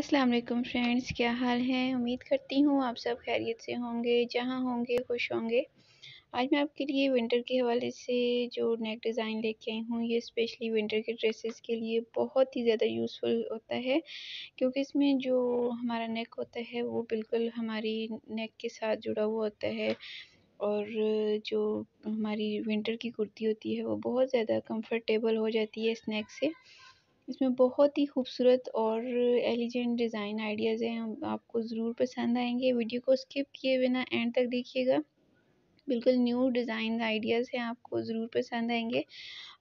Aslam friends क्या हाल है उम्मीद करती हूँ आप सब खैरियत से होंगे जहाँ होंगे खुश होंगे आज मैं आपके लिए विंटर के हवाले से जो नेक डिज़ाइन लेके आई हूँ ये स्पेशली विंटर के ड्रेसेस के लिए बहुत ही ज़्यादा यूज़फुल होता है क्योंकि इसमें जो हमारा नेक होता है वो बिल्कुल हमारी नेक के साथ जुड़ा हुआ होता है और जो हमारी विंटर की कुर्ती होती है वो बहुत ज़्यादा कम्फर्टेबल हो जाती है इस नेक से इसमें बहुत ही खूबसूरत और एलिजेंट डिज़ाइन आइडियाज़ हैं आपको ज़रूर पसंद आएंगे वीडियो को स्किप किए बिना एंड तक देखिएगा बिल्कुल न्यू डिज़ाइन आइडियाज़ हैं आपको ज़रूर पसंद आएंगे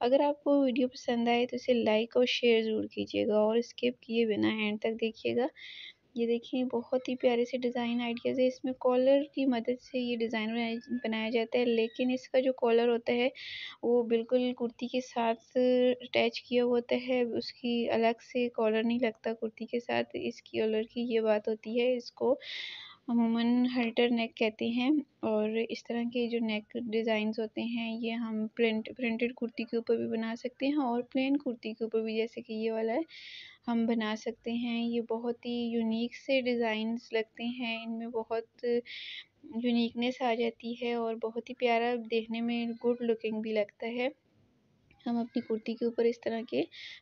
अगर आपको वीडियो पसंद आए तो इसे लाइक और शेयर ज़रूर कीजिएगा और स्किप किए बिना एंड तक देखिएगा ये देखिए बहुत ही प्यारे से डिजाइन आइडियाज है इसमें कॉलर की मदद से ये डिजाइन बनाया जाता है लेकिन इसका जो कॉलर होता है वो बिल्कुल कुर्ती के साथ अटैच किया होता है उसकी अलग से कॉलर नहीं लगता कुर्ती के साथ इस कॉलर की ये बात होती है इसको अमूमन हल्टर नेक कहते हैं और इस तरह के जो नेक डिज़ाइंस होते हैं ये हम प्रिंट प्रिंटेड कुर्ती के ऊपर भी बना सकते हैं और प्लेन कुर्ती के ऊपर भी जैसे कि ये वाला है हम बना सकते हैं ये बहुत ही यूनिक से डिज़ाइंस लगते हैं इनमें बहुत यूनिकनेस आ जाती है और बहुत ही प्यारा देखने में गुड लुकिंग भी लगता है हम अपनी कुर्ती के ऊपर इस तरह के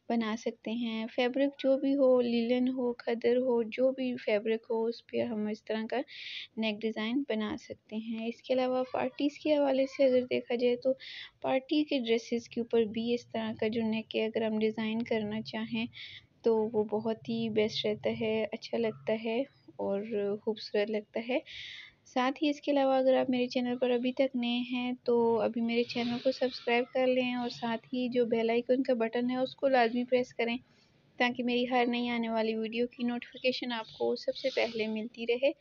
बना सकते हैं फैब्रिक जो भी हो लीलन हो खदर हो जो भी फैब्रिक हो उस पर हम इस तरह का नेक डिज़ाइन बना सकते हैं इसके अलावा पार्टीज़ के हवाले से अगर देखा जाए तो पार्टी के ड्रेसेस के ऊपर भी इस तरह का जो नेक है अगर हम डिज़ाइन करना चाहें तो वो बहुत ही बेस्ट रहता है अच्छा लगता है और खूबसूरत लगता है साथ ही इसके अलावा अगर आप मेरे चैनल पर अभी तक नए हैं तो अभी मेरे चैनल को सब्सक्राइब कर लें और साथ ही जो बेल आइकन का बटन है उसको लाजमी प्रेस करें ताकि मेरी हर नई आने वाली वीडियो की नोटिफिकेशन आपको सबसे पहले मिलती रहे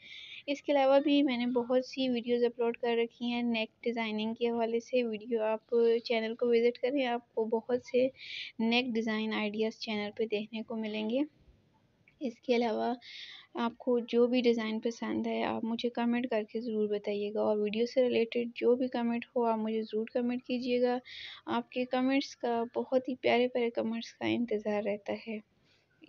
इसके अलावा भी मैंने बहुत सी वीडियोस अपलोड कर रखी हैं नेक डिज़ाइनिंग के हवाले से वीडियो आप चैनल को विज़िट करें आपको बहुत से नेक डिज़ाइन आइडियाज़ चैनल पे देखने को मिलेंगे इसके अलावा आपको जो भी डिज़ाइन पसंद है आप मुझे कमेंट करके ज़रूर बताइएगा और वीडियो से रिलेटेड जो भी कमेंट हो आप मुझे ज़रूर कमेंट कीजिएगा आपके कमेंट्स का बहुत ही प्यारे प्यारे कमेंट्स का इंतज़ार रहता है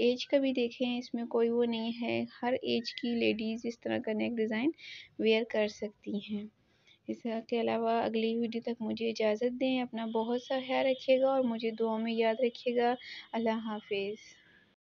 एज का भी देखें इसमें कोई वो नहीं है हर एज की लेडीज़ इस तरह का नेक डिज़ाइन वेयर कर सकती हैं इसके अलावा अगली वीडियो तक मुझे इजाज़त दें अपना बहुत सा ख्याल रखिएगा और मुझे दुआ में याद रखिएगा अल्लाह हाफिज़